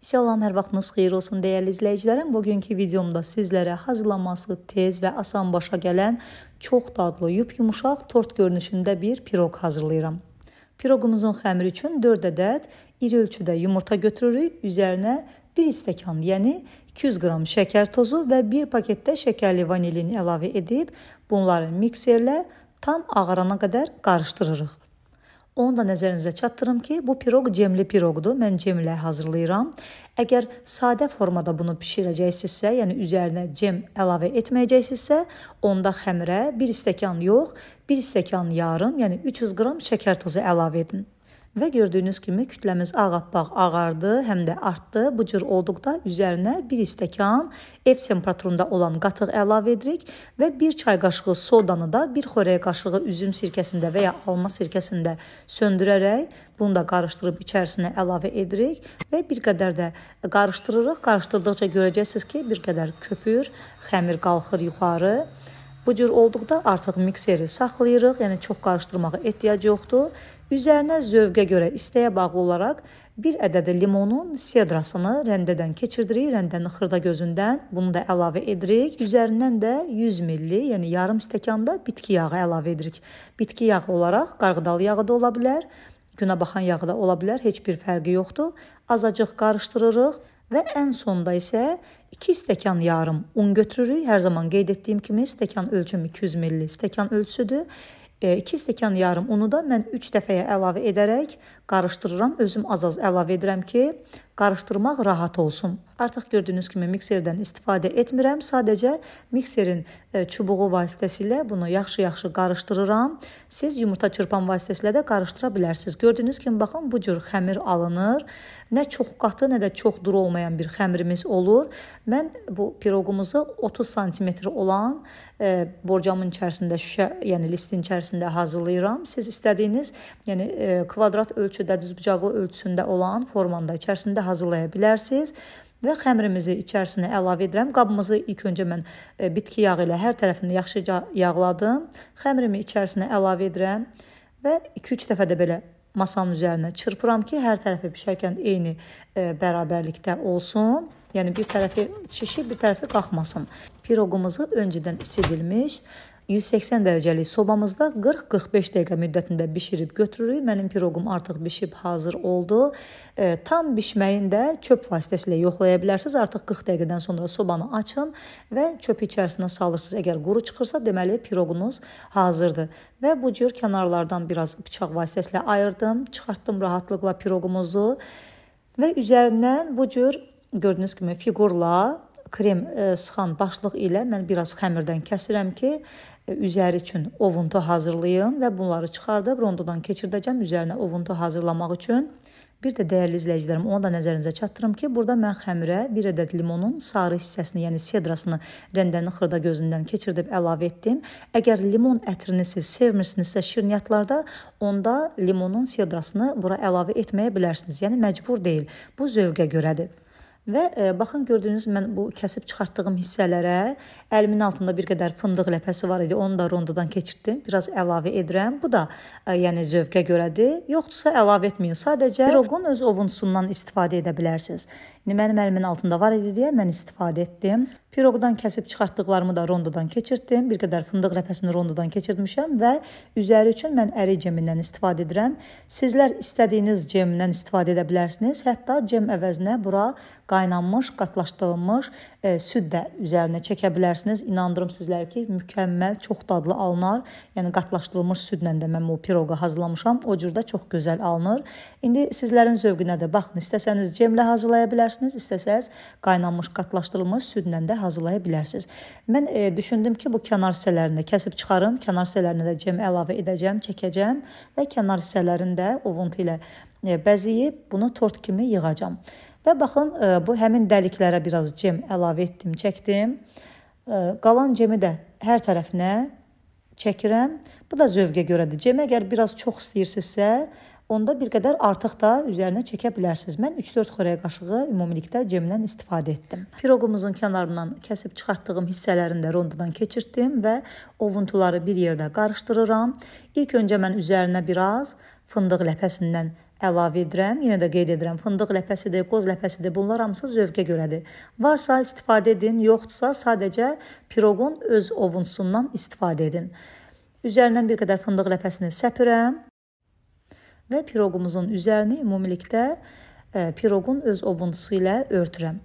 Salam, hər vaxtınız xeyir olsun dəyərli izləyicilərim. Bugünkü videomda sizlərə hazırlanması tez və asan başa gələn çox dadlı, yup-yumuşaq tort görünüşündə bir piroq hazırlayıram. Piroqumuzun xəmiri üçün 4 ədəd iri ölçüdə yumurta götürürük. Üzərinə 1 stəkan, yəni 200 qram şəkər tozu və 1 paketdə şəkərli vanilin əlavə edib bunları mikserlə tam ağarana qədər qarışdırırıq. Onu da nəzərinizə çatdırım ki, bu piroq cemli piroqdur. Mən cemlə hazırlayıram. Əgər sadə formada bunu bişirəcəksinizsə, yəni üzərinə cem əlavə etməyəcəksinizsə, onda xəmirə 1 stəkan yox, 1 stəkan yarım, yəni 300 qram şəkər tozu əlavə edin. Və gördüyünüz kimi kütləmiz ağappaq ağardı, həm də artdı. Bu cür olduqda üzərinə 1 stəkan ev temperaturunda olan qatıq əlavə edirik və 1 çay qaşığı sodanı da 1 xörək qaşığı üzüm sirkəsində və ya alma sirkəsində söndürərək bunu da qarışdırıb içərisinə əlavə edirik və bir qədər də qarışdırırıq. Qarışdırdıqca görəcəksiniz ki, bir qədər köpür, xəmir qalxır yuxarı. Bu cür olduqda artıq mikseri saxlayırıq, yəni çox qarışdırmağa ehtiyac yoxdur. Üzərinə zövqə görə, istəyə bağlı olaraq bir ədəd limonun sedrasını rəndədən keçirdirik, rəndənin xırda gözündən bunu da əlavə edirik. Üzərindən də 100 ml, yəni yarım stəkanda bitki yağı əlavə edirik. Bitki yağı olaraq qarğıdalı yağı da ola bilər, günəbaxan yağı da ola bilər, heç bir fərqi yoxdur. Azacıq qarışdırırıq. Və ən sonda isə 2 stəkan yarım un götürürük. Hər zaman qeyd etdiyim kimi stəkan ölçüm 200 ml stəkan ölçüsüdür. 2 e, stəkan yarım unu da mən 3 dəfəyə əlavə edərək qarışdırıram. Özüm az-az əlavə edirəm ki, qarışdırmaq rahat olsun. Artıq gördüyünüz kimi mikserdən istifadə etmirəm. Sadəcə mikserin e, çubuğu vasitəsilə bunu yaxşı-yaxşı qarışdırıram. Siz yumurta çırpan vasitəsilə də qarışdıra bilərsiniz. Gördüyünüz kimi baxın bu cür xəmir alınır. Nə çox qatı, nə də çox duru olmayan bir xəmirimiz olur. Mən bu piroqumuzu 30 sm olan e, borcamın içərisində şüşə, yəni listin içərisində hazırlayıram. Siz istədiyiniz, yəni e, kvadrat ölçüdə, düzbucaqlı ölçüsündə olan formanda içərisində hazırlaya bilərsiniz və xəmirimizi içərisinə əlavə edirəm. Qabımızı ilk öncə mən e, bitki yağı ilə hər tərəfini yaxşı yağladım. Xəmirimi içərisinə əlavə edirəm və 2-3 dəfə də belə masanın üzərinə çırpıram ki, hər tərəfi bişərkən eyni e, bərabərlikdə olsun. Yəni bir tərəfi şişib, bir tərəfi qalxmasın. Piroqumuzu öncədən isidilmiş 180 dərəcəlik sobamızda 40-45 dəqiqə müddətində bişirib götürürük. Mənim piroqum artıq bişib hazır oldu. E, tam bişməyin də çöp vasitəsilə yoxlaya bilərsiniz. Artıq 40 dəqiqədən sonra sobanı açın və çöpü içərisinə salırsınız. Əgər quru çıxırsa, deməli piroqunuz hazırdır. Və bu cür kənarlardan biraz bıçaq vasitəsilə ayırdım, çıxartdım rahatlıqla piroqumuzu və üzərindən bu cür gördüyünüz kimi fiqurla krem e, sıxan başlıq ilə mən biraz xəmirdən kəsirəm ki, e, üzəri üçün ovuntu hazırlayım və bunları çıxardıb rondodan keçirdəcəm üzərinə ovuntu hazırlamaq üçün. Bir də dəyərli izləyicilərim, onu da nəzərinizə çatdırım ki, burada mən xəmirə bir ədəd limonun sarı hissəsini, yəni sedrasını rəndənin xırda gözündən keçirdib əlavə etdim. Əgər limon ətrini siz sevmirsinizsə şirniyyatlarda, onda limonun sedrasını bura əlavə etməyə bilərsiniz. Yəni məcbur deyil. Bu zövqə görədir. Və e, baxın gördüyünüz mən bu kəsib çıxartdığım hissələrə əlimin altında bir qədər fındıq ləpəsi var idi. Onu da rondodan keçirtdim. Biraz əlavə edirəm. Bu da ə, e, yəni zövqə görədir. Yoxdursa əlavə etməyin. Sadəcə piroqun öz ovuntusundan istifadə edə bilərsiniz. Mənim əlimin altında var idi deyə mən istifadə etdim. Piroqdan kəsib çıxartdıqlarımı da rondodan keçirtdim. Bir qədər fındıq ləpəsini rondodan keçirtmişəm və üzəri üçün mən ərik cemindən istifadə edirəm. Sizlər istədiyiniz cemdən istifadə edə bilərsiniz. Hətta cem əvəzinə bura qaynanmış, qatlaşdırılmış e, süd də üzərinə çəkə bilərsiniz. İnandırım sizləri ki, mükəmməl, çox dadlı alınar. Yəni qatlaşdırılmış südlə də mən bu piroqu hazırlamışam. O cür də çox gözəl alınır. İndi sizlərin zövqünə də baxın. İstəsəniz cemlə hazırlaya bilərsiniz bilərsiniz. İstəsəz qaynanmış, qatlaşdırılmış südlə də hazırlaya bilərsiniz. Mən e, düşündüm ki, bu kənar hissələrini kəsib çıxarım, kənar hissələrinə də cem əlavə edəcəm, çəkəcəm və kənar hissələrini də ovuntu ilə e, bəzəyib bunu tort kimi yığacam. Və baxın, e, bu həmin dəliklərə biraz cem əlavə etdim, çəkdim. E, qalan cemi də hər tərəfinə çəkirəm. Bu da zövqə görədir. Cem əgər biraz çox istəyirsinizsə, onda bir qədər artıq da üzərinə çəkə bilərsiniz. Mən 3-4 xörək qaşığı ümumilikdə cemdən istifadə etdim. Piroqumuzun kənarından kəsib çıxartdığım hissələrini də rondodan keçirtdim və ovuntuları bir yerdə qarışdırıram. İlk öncə mən üzərinə biraz fındıq ləpəsindən əlavə edirəm. Yenə də qeyd edirəm, fındıq ləpəsidir, qoz ləpəsidir. Bunlar hamısı zövqə görədir. Varsa istifadə edin, yoxdursa sadəcə piroqun öz ovuntusundan istifadə edin. Üzərindən bir qədər fındıq ləpəsini səpirəm və piroqumuzun üzərini ümumilikdə e, piroqun öz ovuntusu ilə örtürəm.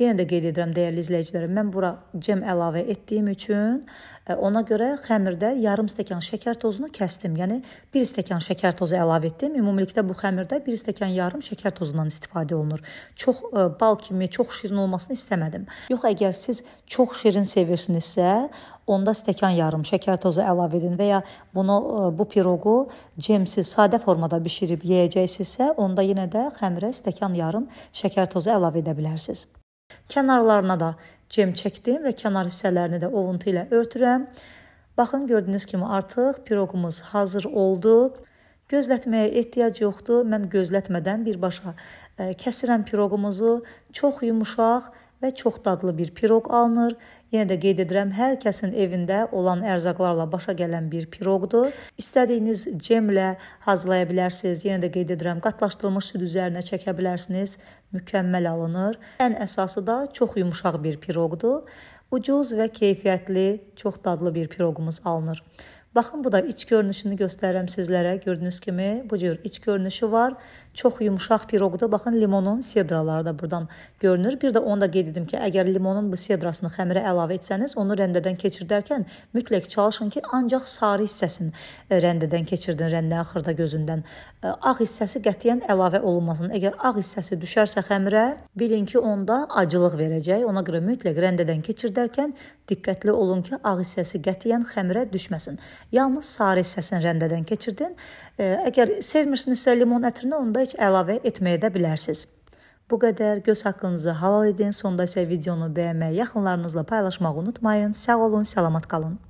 Yenə də qeyd edirəm dəyərli izləyicilərim, mən bura cəm əlavə etdiyim üçün e, ona görə xəmirdə yarım stəkan şəkər tozunu kəsdim. Yəni 1 stəkan şəkər tozu əlavə etdim. Ümumilikdə bu xəmirdə 1 stəkan yarım şəkər tozundan istifadə olunur. Çox e, bal kimi, çox şirin olmasını istəmədim. Yox, əgər siz çox şirin sevirsinizsə, onda stəkan yarım şəkər tozu əlavə edin və ya bunu e, bu piroqu cemsiz sadə formada bişirib yeyəcəksinizsə, onda yenə də xəmirə stəkan yarım şəkər tozu əlavə edə bilərsiniz. Kənarlarına da cem çəkdim və kənar hissələrini də ovuntu ilə örtürəm. Baxın, gördüyünüz kimi artıq piroqumuz hazır oldu. Gözlətməyə ehtiyac yoxdur. Mən gözlətmədən birbaşa e, kəsirəm piroqumuzu. Çox yumuşaq və çox dadlı bir piroq alınır. Yenə də qeyd edirəm, hər kəsin evində olan ərzaqlarla başa gələn bir piroqdur. İstədiyiniz cemlə hazırlaya bilərsiniz. Yenə də qeyd edirəm, qatlaşdırılmış süd üzərinə çəkə bilərsiniz. Mükəmməl alınır. Ən əsası da çox yumşaq bir piroqdur. Ucuz və keyfiyyətli, çox dadlı bir piroqumuz alınır. Baxın, bu da iç görünüşünü göstərirəm sizlərə. Gördüyünüz kimi bu cür iç görünüşü var. Çox yumşaq piroqdur. Baxın, limonun sedraları da buradan görünür. Bir də onu da qeyd edim ki, əgər limonun bu sedrasını xəmirə əlavə etsəniz, onu rəndədən keçirdərkən mütləq çalışın ki, ancaq sarı hissəsini e, rəndədən keçirdin, rəndə axırda gözündən. E, ağ hissəsi qətiyyən əlavə olunmasın. Əgər ağ hissəsi düşərsə xəmirə, bilin ki, onda acılıq verəcək. Ona görə mütləq rəndədən keçirdərkən diqqətli olun ki, ağ hissəsi qətiyyən xəmirə düşməsin. Yalnız sarı hissəsini rəndədən keçirdin. E, əgər sevmirsinizsə limon ətrini onda heç əlavə etməyə də bilərsiniz. Bu qədər göz haqqınızı halal edin. Sonda isə videonu bəyənməyi, yaxınlarınızla paylaşmağı unutmayın. Sağ olun, salamat qalın.